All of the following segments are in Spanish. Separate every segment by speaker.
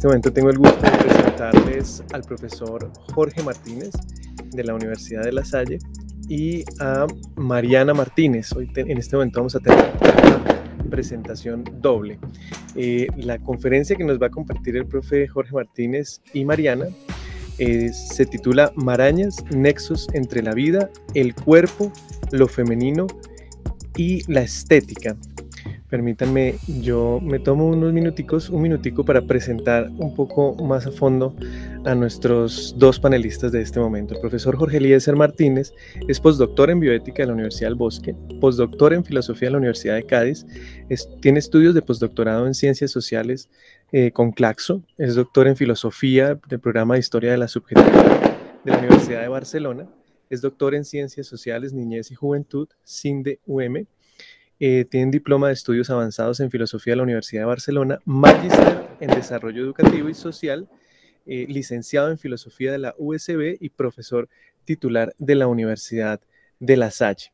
Speaker 1: En este momento tengo el gusto de presentarles al profesor Jorge Martínez de la Universidad de La Salle y a Mariana Martínez. Hoy en este momento vamos a tener una presentación doble. Eh, la conferencia que nos va a compartir el profe Jorge Martínez y Mariana eh, se titula Marañas, Nexos entre la vida, el cuerpo, lo femenino y la estética. Permítanme, yo me tomo unos minuticos, un minutico para presentar un poco más a fondo a nuestros dos panelistas de este momento. El profesor Jorge Eliezer Martínez es postdoctor en bioética de la Universidad del Bosque, postdoctor en filosofía de la Universidad de Cádiz, tiene estudios de postdoctorado en ciencias sociales eh, con Claxo, es doctor en filosofía del programa de historia de la subjetividad de la Universidad de Barcelona, es doctor en ciencias sociales, niñez y juventud, CINDE-UM, eh, tiene diploma de estudios avanzados en filosofía de la Universidad de Barcelona, magister en desarrollo educativo y social, eh, licenciado en filosofía de la USB y profesor titular de la Universidad de La Salle.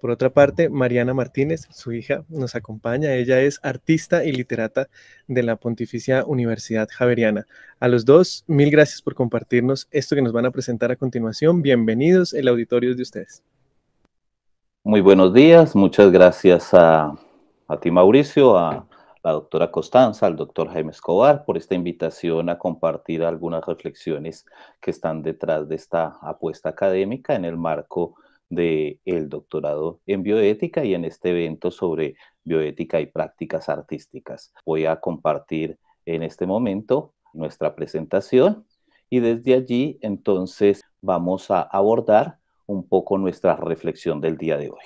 Speaker 1: Por otra parte, Mariana Martínez, su hija, nos acompaña. Ella es artista y literata de la Pontificia Universidad Javeriana. A los dos, mil gracias por compartirnos esto que nos van a presentar a continuación. Bienvenidos, el auditorio de ustedes.
Speaker 2: Muy buenos días, muchas gracias a, ti Mauricio, a la doctora Costanza, al doctor Jaime Escobar, por esta invitación a compartir algunas reflexiones que están detrás de esta apuesta académica en el marco del doctorado en bioética y en este evento sobre bioética y prácticas artísticas. Voy a compartir en este momento nuestra presentación y desde allí entonces vamos a abordar un poco nuestra reflexión del día de hoy.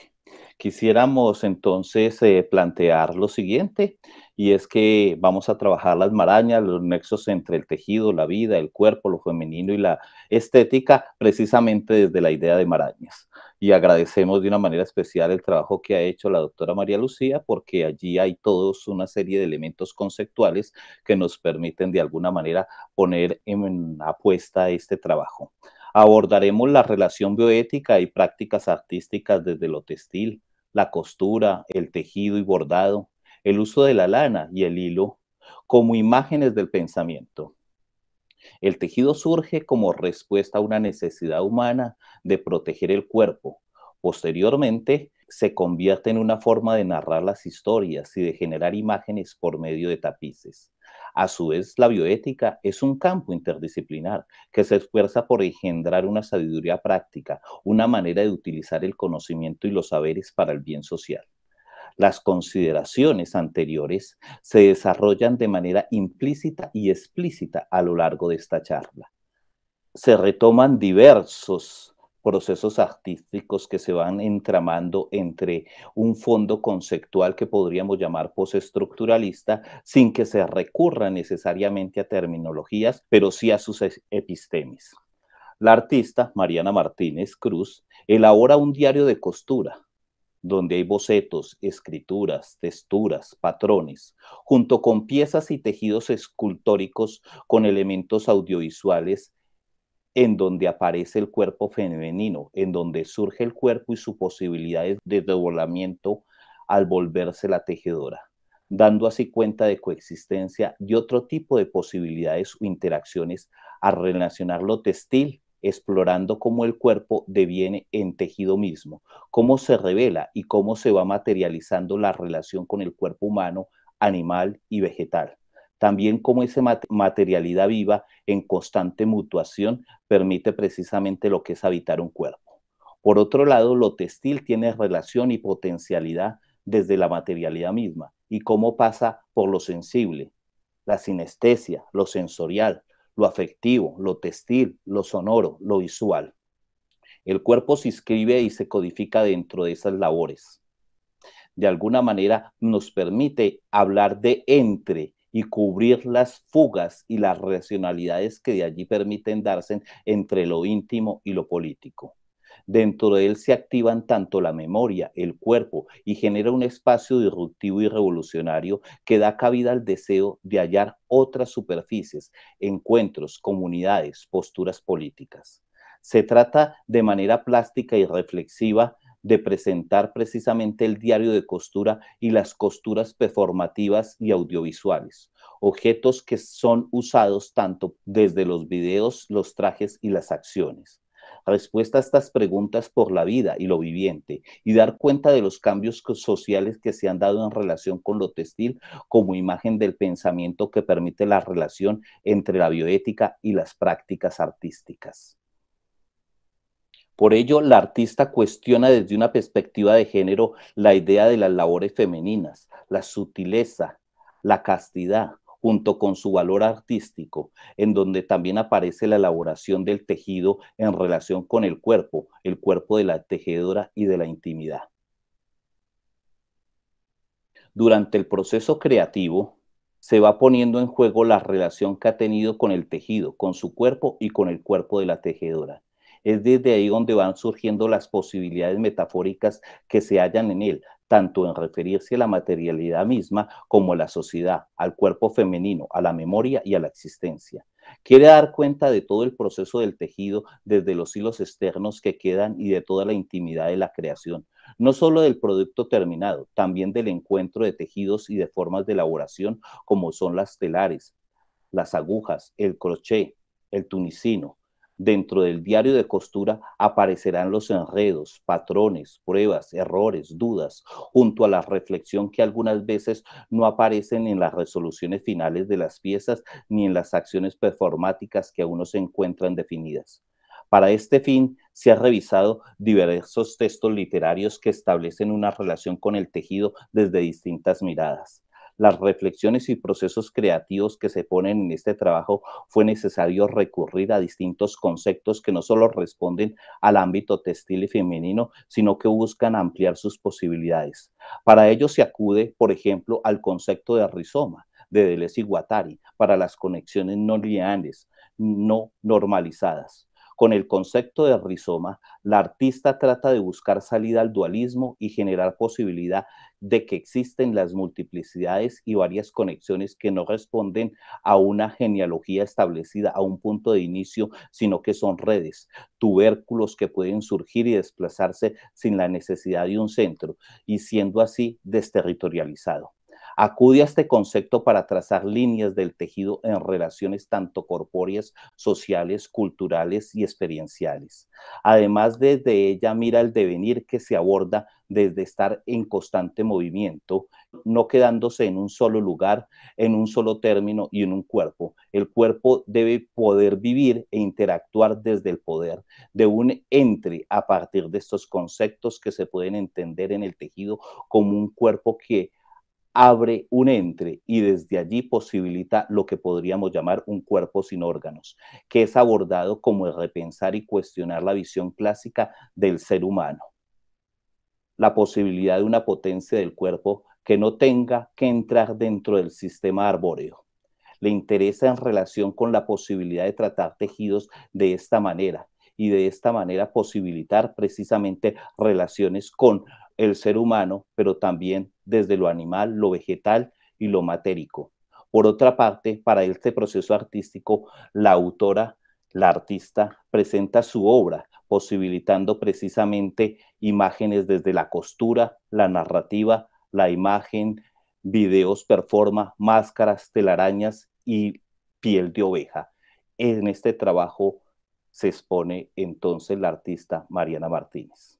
Speaker 2: Quisiéramos entonces eh, plantear lo siguiente, y es que vamos a trabajar las marañas, los nexos entre el tejido, la vida, el cuerpo, lo femenino y la estética, precisamente desde la idea de marañas. Y agradecemos de una manera especial el trabajo que ha hecho la doctora María Lucía, porque allí hay todos una serie de elementos conceptuales que nos permiten de alguna manera poner en apuesta este trabajo. Abordaremos la relación bioética y prácticas artísticas desde lo textil, la costura, el tejido y bordado, el uso de la lana y el hilo como imágenes del pensamiento. El tejido surge como respuesta a una necesidad humana de proteger el cuerpo. Posteriormente, se convierte en una forma de narrar las historias y de generar imágenes por medio de tapices. A su vez, la bioética es un campo interdisciplinar que se esfuerza por engendrar una sabiduría práctica, una manera de utilizar el conocimiento y los saberes para el bien social. Las consideraciones anteriores se desarrollan de manera implícita y explícita a lo largo de esta charla. Se retoman diversos procesos artísticos que se van entramando entre un fondo conceptual que podríamos llamar postestructuralista, sin que se recurra necesariamente a terminologías, pero sí a sus epistemes. La artista Mariana Martínez Cruz elabora un diario de costura, donde hay bocetos, escrituras, texturas, patrones, junto con piezas y tejidos escultóricos con elementos audiovisuales en donde aparece el cuerpo femenino, en donde surge el cuerpo y sus posibilidades de devolamiento al volverse la tejedora, dando así cuenta de coexistencia y otro tipo de posibilidades o interacciones al relacionar lo textil, explorando cómo el cuerpo deviene en tejido mismo, cómo se revela y cómo se va materializando la relación con el cuerpo humano, animal y vegetal también como esa materialidad viva en constante mutuación permite precisamente lo que es habitar un cuerpo. Por otro lado, lo textil tiene relación y potencialidad desde la materialidad misma y cómo pasa por lo sensible, la sinestesia, lo sensorial, lo afectivo, lo textil, lo sonoro, lo visual. El cuerpo se inscribe y se codifica dentro de esas labores. De alguna manera nos permite hablar de entre, y cubrir las fugas y las racionalidades que de allí permiten darse entre lo íntimo y lo político. Dentro de él se activan tanto la memoria, el cuerpo, y genera un espacio disruptivo y revolucionario que da cabida al deseo de hallar otras superficies, encuentros, comunidades, posturas políticas. Se trata de manera plástica y reflexiva de presentar precisamente el diario de costura y las costuras performativas y audiovisuales, objetos que son usados tanto desde los videos, los trajes y las acciones. Respuesta a estas preguntas por la vida y lo viviente y dar cuenta de los cambios sociales que se han dado en relación con lo textil como imagen del pensamiento que permite la relación entre la bioética y las prácticas artísticas. Por ello, la artista cuestiona desde una perspectiva de género la idea de las labores femeninas, la sutileza, la castidad, junto con su valor artístico, en donde también aparece la elaboración del tejido en relación con el cuerpo, el cuerpo de la tejedora y de la intimidad. Durante el proceso creativo, se va poniendo en juego la relación que ha tenido con el tejido, con su cuerpo y con el cuerpo de la tejedora. Es desde ahí donde van surgiendo las posibilidades metafóricas que se hallan en él, tanto en referirse a la materialidad misma como a la sociedad, al cuerpo femenino, a la memoria y a la existencia. Quiere dar cuenta de todo el proceso del tejido desde los hilos externos que quedan y de toda la intimidad de la creación, no solo del producto terminado, también del encuentro de tejidos y de formas de elaboración como son las telares, las agujas, el crochet, el tunicino, Dentro del diario de costura aparecerán los enredos, patrones, pruebas, errores, dudas, junto a la reflexión que algunas veces no aparecen en las resoluciones finales de las piezas ni en las acciones performáticas que aún no se encuentran definidas. Para este fin, se han revisado diversos textos literarios que establecen una relación con el tejido desde distintas miradas las reflexiones y procesos creativos que se ponen en este trabajo, fue necesario recurrir a distintos conceptos que no solo responden al ámbito textil y femenino, sino que buscan ampliar sus posibilidades. Para ello se acude, por ejemplo, al concepto de rizoma de Deleuze y Guattari para las conexiones no lineales, no normalizadas. Con el concepto de rizoma, la artista trata de buscar salida al dualismo y generar posibilidad de que existen las multiplicidades y varias conexiones que no responden a una genealogía establecida, a un punto de inicio, sino que son redes, tubérculos que pueden surgir y desplazarse sin la necesidad de un centro y siendo así desterritorializado acude a este concepto para trazar líneas del tejido en relaciones tanto corpóreas, sociales, culturales y experienciales. Además, desde ella mira el devenir que se aborda desde estar en constante movimiento, no quedándose en un solo lugar, en un solo término y en un cuerpo. El cuerpo debe poder vivir e interactuar desde el poder, de un entre a partir de estos conceptos que se pueden entender en el tejido como un cuerpo que abre un entre y desde allí posibilita lo que podríamos llamar un cuerpo sin órganos, que es abordado como el repensar y cuestionar la visión clásica del ser humano. La posibilidad de una potencia del cuerpo que no tenga que entrar dentro del sistema arbóreo. Le interesa en relación con la posibilidad de tratar tejidos de esta manera, y de esta manera posibilitar precisamente relaciones con el ser humano, pero también desde lo animal, lo vegetal y lo matérico. Por otra parte, para este proceso artístico, la autora, la artista, presenta su obra, posibilitando precisamente imágenes desde la costura, la narrativa, la imagen, videos, performa, máscaras, telarañas y piel de oveja. En este trabajo se expone entonces la artista Mariana Martínez.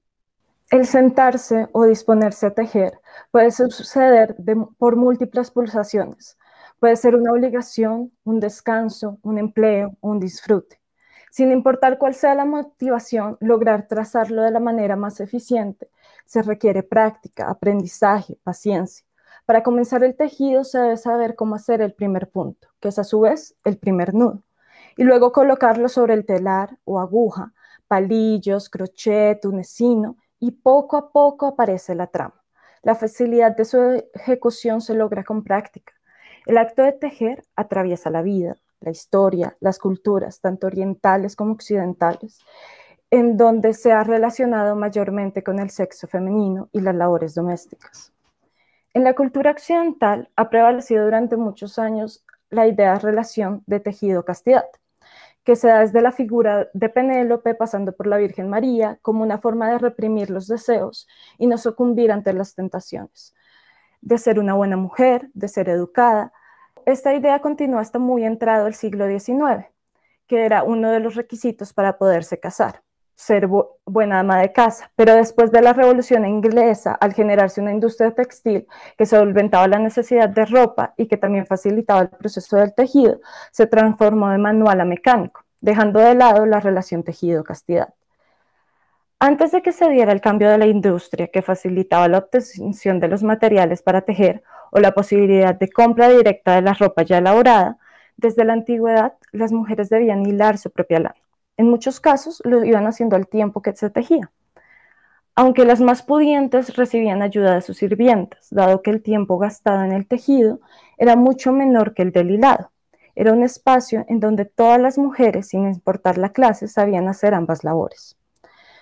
Speaker 3: El sentarse o disponerse a tejer puede suceder por múltiples pulsaciones. Puede ser una obligación, un descanso, un empleo, un disfrute. Sin importar cuál sea la motivación, lograr trazarlo de la manera más eficiente se requiere práctica, aprendizaje, paciencia. Para comenzar el tejido se debe saber cómo hacer el primer punto, que es a su vez el primer nudo, y luego colocarlo sobre el telar o aguja, palillos, crochet, tunecino, y poco a poco aparece la trama. La facilidad de su ejecución se logra con práctica. El acto de tejer atraviesa la vida, la historia, las culturas, tanto orientales como occidentales, en donde se ha relacionado mayormente con el sexo femenino y las labores domésticas. En la cultura occidental ha prevalecido durante muchos años la idea de relación de tejido-castidad que se da desde la figura de Penélope pasando por la Virgen María como una forma de reprimir los deseos y no sucumbir ante las tentaciones, de ser una buena mujer, de ser educada. Esta idea continúa hasta muy entrado el siglo XIX, que era uno de los requisitos para poderse casar ser buena ama de casa, pero después de la Revolución Inglesa, al generarse una industria textil que solventaba la necesidad de ropa y que también facilitaba el proceso del tejido, se transformó de manual a mecánico, dejando de lado la relación tejido-castidad. Antes de que se diera el cambio de la industria que facilitaba la obtención de los materiales para tejer o la posibilidad de compra directa de la ropa ya elaborada, desde la antigüedad las mujeres debían hilar su propia lana. En muchos casos lo iban haciendo al tiempo que se tejía, aunque las más pudientes recibían ayuda de sus sirvientas, dado que el tiempo gastado en el tejido era mucho menor que el del hilado. Era un espacio en donde todas las mujeres, sin importar la clase, sabían hacer ambas labores.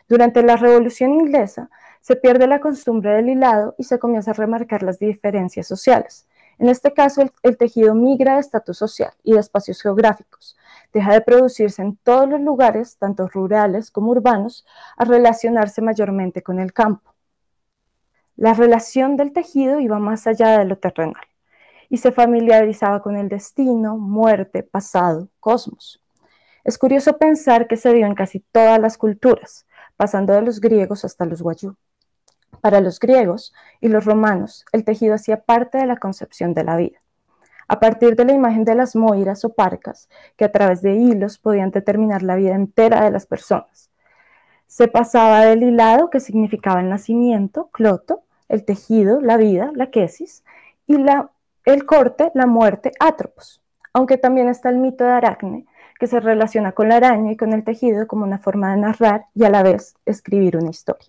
Speaker 3: Durante la Revolución Inglesa se pierde la costumbre del hilado y se comienza a remarcar las diferencias sociales. En este caso, el tejido migra de estatus social y de espacios geográficos, deja de producirse en todos los lugares, tanto rurales como urbanos, a relacionarse mayormente con el campo. La relación del tejido iba más allá de lo terrenal y se familiarizaba con el destino, muerte, pasado, cosmos. Es curioso pensar que se dio en casi todas las culturas, pasando de los griegos hasta los guayú. Para los griegos y los romanos, el tejido hacía parte de la concepción de la vida a partir de la imagen de las moiras o parcas, que a través de hilos podían determinar la vida entera de las personas. Se pasaba del hilado, que significaba el nacimiento, cloto, el tejido, la vida, la quesis, y el corte, la muerte, átropos. Aunque también está el mito de Aracne, que se relaciona con la araña y con el tejido como una forma de narrar y a la vez escribir una historia.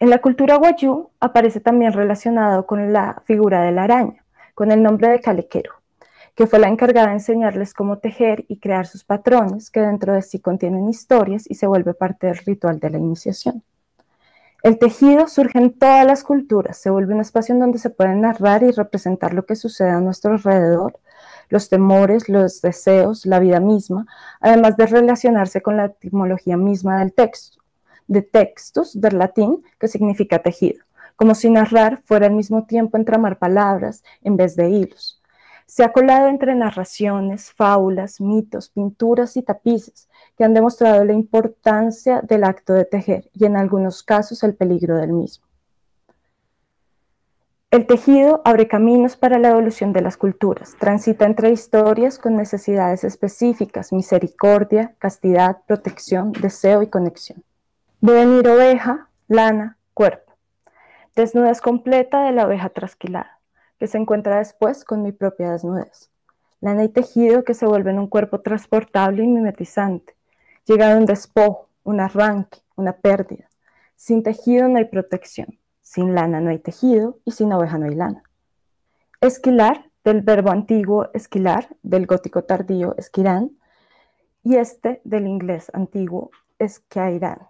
Speaker 3: En la cultura guayú aparece también relacionado con la figura de la araña con el nombre de Calequero, que fue la encargada de enseñarles cómo tejer y crear sus patrones, que dentro de sí contienen historias y se vuelve parte del ritual de la iniciación. El tejido surge en todas las culturas, se vuelve un espacio en donde se puede narrar y representar lo que sucede a nuestro alrededor, los temores, los deseos, la vida misma, además de relacionarse con la etimología misma del texto, de textos, del latín, que significa tejido como si narrar fuera al mismo tiempo entramar palabras en vez de hilos. Se ha colado entre narraciones, fábulas, mitos, pinturas y tapices que han demostrado la importancia del acto de tejer y en algunos casos el peligro del mismo. El tejido abre caminos para la evolución de las culturas, transita entre historias con necesidades específicas, misericordia, castidad, protección, deseo y conexión. ir oveja, lana, cuerpo desnudez completa de la oveja trasquilada, que se encuentra después con mi propia desnudez. Lana y tejido que se vuelven un cuerpo transportable y mimetizante. Llega un despojo, un arranque, una pérdida. Sin tejido no hay protección, sin lana no hay tejido y sin oveja no hay lana. Esquilar, del verbo antiguo esquilar, del gótico tardío esquirán, y este del inglés antiguo esquairán.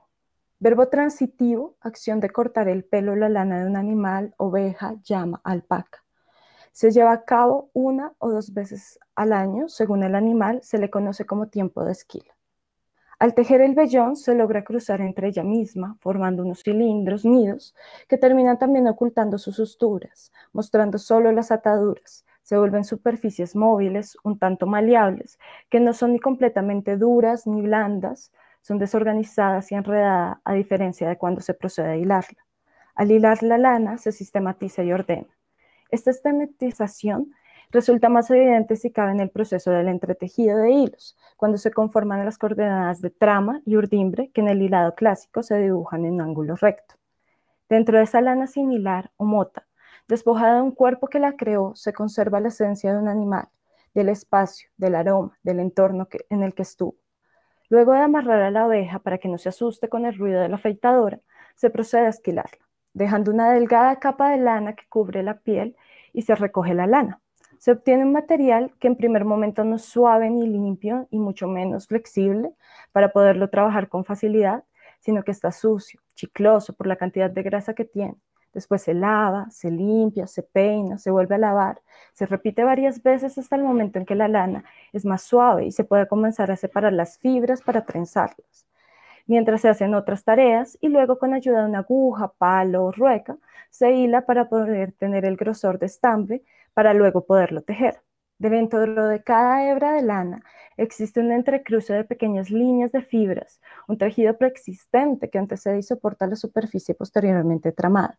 Speaker 3: Verbo transitivo, acción de cortar el pelo o la lana de un animal, oveja, llama, alpaca. Se lleva a cabo una o dos veces al año, según el animal, se le conoce como tiempo de esquila. Al tejer el vellón se logra cruzar entre ella misma, formando unos cilindros, nidos, que terminan también ocultando sus costuras, mostrando solo las ataduras. Se vuelven superficies móviles, un tanto maleables, que no son ni completamente duras ni blandas, son desorganizadas y enredadas a diferencia de cuando se procede a hilarla. Al hilar la lana se sistematiza y ordena. Esta sistematización resulta más evidente si cabe en el proceso del entretejido de hilos, cuando se conforman las coordenadas de trama y urdimbre que en el hilado clásico se dibujan en ángulo recto. Dentro de esa lana similar o mota, despojada de un cuerpo que la creó, se conserva la esencia de un animal, del espacio, del aroma, del entorno en el que estuvo. Luego de amarrar a la abeja para que no se asuste con el ruido de la afeitadora, se procede a esquilarla, dejando una delgada capa de lana que cubre la piel y se recoge la lana. Se obtiene un material que en primer momento no es suave ni limpio y mucho menos flexible para poderlo trabajar con facilidad, sino que está sucio, chicloso por la cantidad de grasa que tiene. Después se lava, se limpia, se peina, se vuelve a lavar. Se repite varias veces hasta el momento en que la lana es más suave y se puede comenzar a separar las fibras para trenzarlas. Mientras se hacen otras tareas y luego con ayuda de una aguja, palo o rueca, se hila para poder tener el grosor de estambre para luego poderlo tejer. Dentro de cada hebra de lana existe un entrecruce de pequeñas líneas de fibras, un tejido preexistente que antecede y soporta la superficie posteriormente tramada.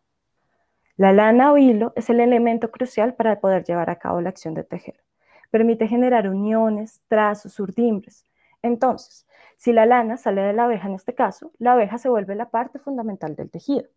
Speaker 3: La lana o hilo es el elemento crucial para poder llevar a cabo la acción de tejer. Permite generar uniones, trazos, urdimbres. Entonces, si la lana sale de la abeja en este caso, la abeja se vuelve la parte fundamental del tejido.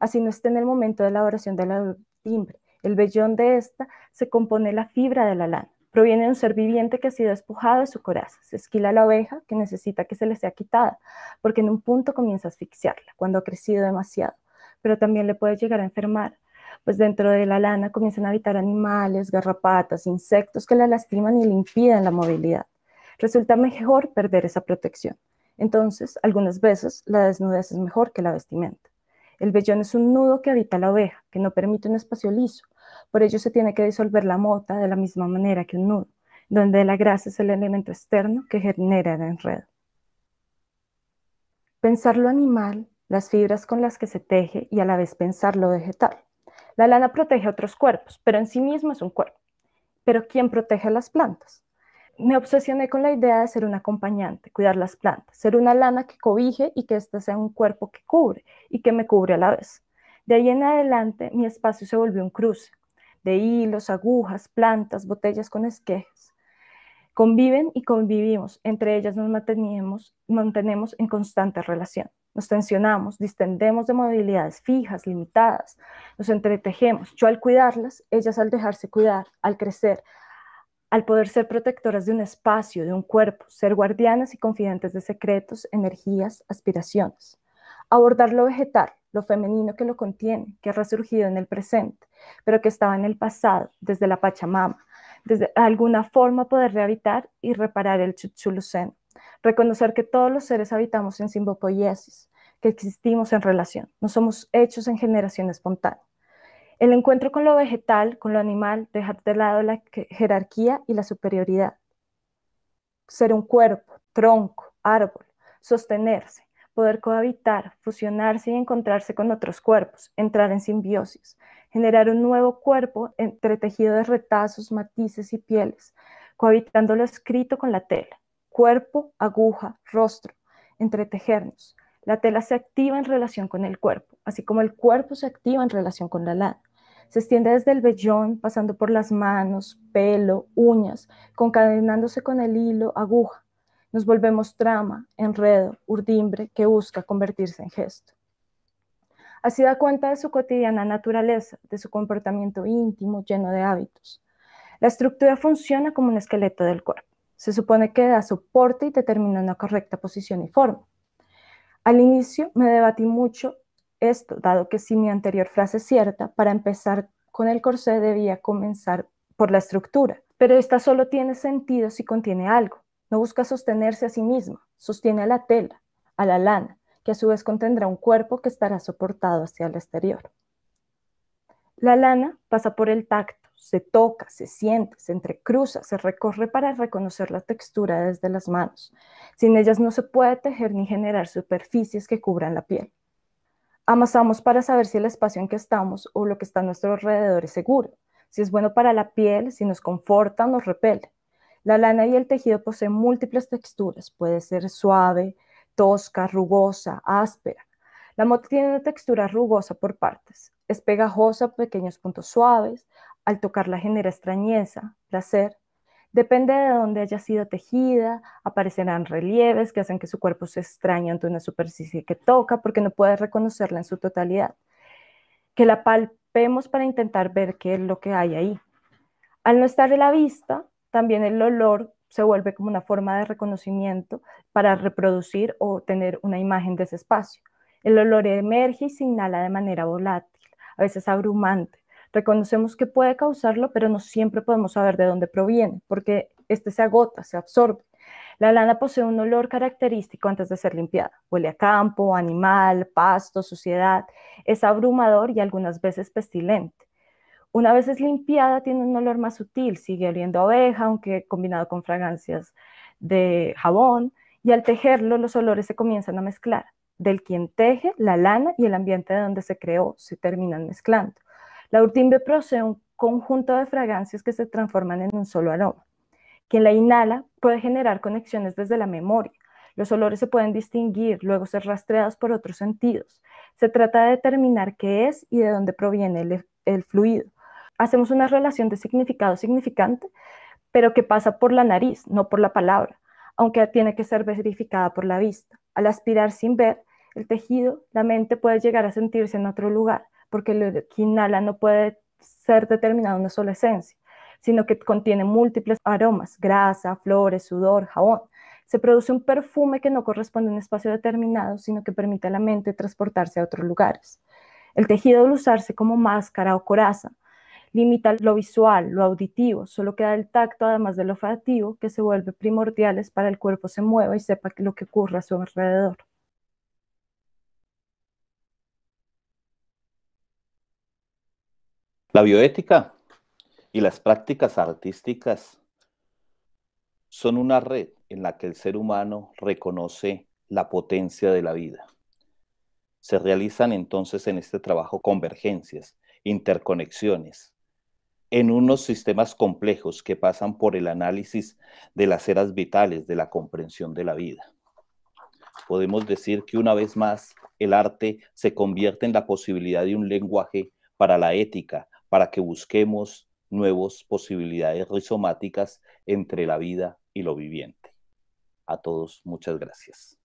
Speaker 3: Así no esté en el momento de elaboración la timbre. El vellón de esta se compone la fibra de la lana. Proviene de un ser viviente que ha sido despojado de su coraza. Se esquila la oveja que necesita que se le sea quitada, porque en un punto comienza a asfixiarla, cuando ha crecido demasiado pero también le puede llegar a enfermar. Pues dentro de la lana comienzan a habitar animales, garrapatas, insectos que la lastiman y le impiden la movilidad. Resulta mejor perder esa protección. Entonces, algunas veces la desnudez es mejor que la vestimenta. El vellón es un nudo que habita la oveja, que no permite un espacio liso. Por ello se tiene que disolver la mota de la misma manera que un nudo, donde la grasa es el elemento externo que genera el enredo. Pensar lo animal las fibras con las que se teje y a la vez pensar lo vegetal. La lana protege otros cuerpos, pero en sí mismo es un cuerpo. Pero ¿quién protege a las plantas? Me obsesioné con la idea de ser un acompañante, cuidar las plantas, ser una lana que cobije y que ésta este sea un cuerpo que cubre y que me cubre a la vez. De ahí en adelante mi espacio se volvió un cruce de hilos, agujas, plantas, botellas con esquejes. Conviven y convivimos, entre ellas nos mantenemos en constante relación nos tensionamos, distendemos de movilidades fijas, limitadas, nos entretejemos. Yo al cuidarlas, ellas al dejarse cuidar, al crecer, al poder ser protectoras de un espacio, de un cuerpo, ser guardianas y confidentes de secretos, energías, aspiraciones. Abordar lo vegetal, lo femenino que lo contiene, que ha resurgido en el presente, pero que estaba en el pasado, desde la Pachamama, desde alguna forma poder rehabilitar y reparar el Chuchuluceno. Reconocer que todos los seres habitamos en simbopoiesis, que existimos en relación, no somos hechos en generación espontánea. El encuentro con lo vegetal, con lo animal, dejar de lado la jerarquía y la superioridad. Ser un cuerpo, tronco, árbol, sostenerse, poder cohabitar, fusionarse y encontrarse con otros cuerpos, entrar en simbiosis, generar un nuevo cuerpo entre de retazos, matices y pieles, cohabitando lo escrito con la tela, cuerpo, aguja, rostro, entretejernos, la tela se activa en relación con el cuerpo, así como el cuerpo se activa en relación con la lana. Se extiende desde el vellón, pasando por las manos, pelo, uñas, concadenándose con el hilo, aguja. Nos volvemos trama, enredo, urdimbre que busca convertirse en gesto. Así da cuenta de su cotidiana naturaleza, de su comportamiento íntimo, lleno de hábitos. La estructura funciona como un esqueleto del cuerpo. Se supone que da soporte y determina una correcta posición y forma. Al inicio me debatí mucho esto, dado que si mi anterior frase es cierta, para empezar con el corsé debía comenzar por la estructura, pero esta solo tiene sentido si contiene algo. No busca sostenerse a sí misma, sostiene a la tela, a la lana, que a su vez contendrá un cuerpo que estará soportado hacia el exterior. La lana pasa por el tacto se toca, se siente, se entrecruza, se recorre para reconocer la textura desde las manos. Sin ellas no se puede tejer ni generar superficies que cubran la piel. Amasamos para saber si el espacio en que estamos o lo que está a nuestro alrededor es seguro, si es bueno para la piel, si nos conforta o nos repele. La lana y el tejido poseen múltiples texturas, puede ser suave, tosca, rugosa, áspera. La moto tiene una textura rugosa por partes. Es pegajosa, pequeños puntos suaves. Al tocarla genera extrañeza, placer. Depende de dónde haya sido tejida, aparecerán relieves que hacen que su cuerpo se extrañe ante una superficie que toca porque no puede reconocerla en su totalidad. Que la palpemos para intentar ver qué es lo que hay ahí. Al no estar de la vista, también el olor se vuelve como una forma de reconocimiento para reproducir o tener una imagen de ese espacio. El olor emerge y se inhala de manera volátil, a veces abrumante, Reconocemos que puede causarlo, pero no siempre podemos saber de dónde proviene, porque este se agota, se absorbe. La lana posee un olor característico antes de ser limpiada. Huele a campo, animal, pasto, suciedad. Es abrumador y algunas veces pestilente. Una vez es limpiada, tiene un olor más sutil, sigue oliendo a oveja, aunque combinado con fragancias de jabón, y al tejerlo los olores se comienzan a mezclar. Del quien teje, la lana y el ambiente de donde se creó se terminan mezclando. La urtimbe posee un conjunto de fragancias que se transforman en un solo aroma. Quien la inhala puede generar conexiones desde la memoria. Los olores se pueden distinguir, luego ser rastreados por otros sentidos. Se trata de determinar qué es y de dónde proviene e-, el fluido. Hacemos una relación de significado significante, pero que pasa por la nariz, no por la palabra, aunque tiene que ser verificada por la vista. Al aspirar sin ver, el tejido, la mente puede llegar a sentirse en otro lugar, porque lo que inhala no puede ser determinado una sola esencia, sino que contiene múltiples aromas, grasa, flores, sudor, jabón. Se produce un perfume que no corresponde a un espacio determinado, sino que permite a la mente transportarse a otros lugares. El tejido al usarse como máscara o coraza limita lo visual, lo auditivo, solo queda el tacto además del lo olfativo que se vuelve primordiales para el cuerpo se mueva y sepa lo que ocurre a su alrededor.
Speaker 2: La bioética y las prácticas artísticas son una red en la que el ser humano reconoce la potencia de la vida. Se realizan entonces en este trabajo convergencias, interconexiones, en unos sistemas complejos que pasan por el análisis de las eras vitales, de la comprensión de la vida. Podemos decir que una vez más el arte se convierte en la posibilidad de un lenguaje para la ética, para que busquemos nuevas posibilidades rizomáticas entre la vida y lo viviente. A todos, muchas gracias.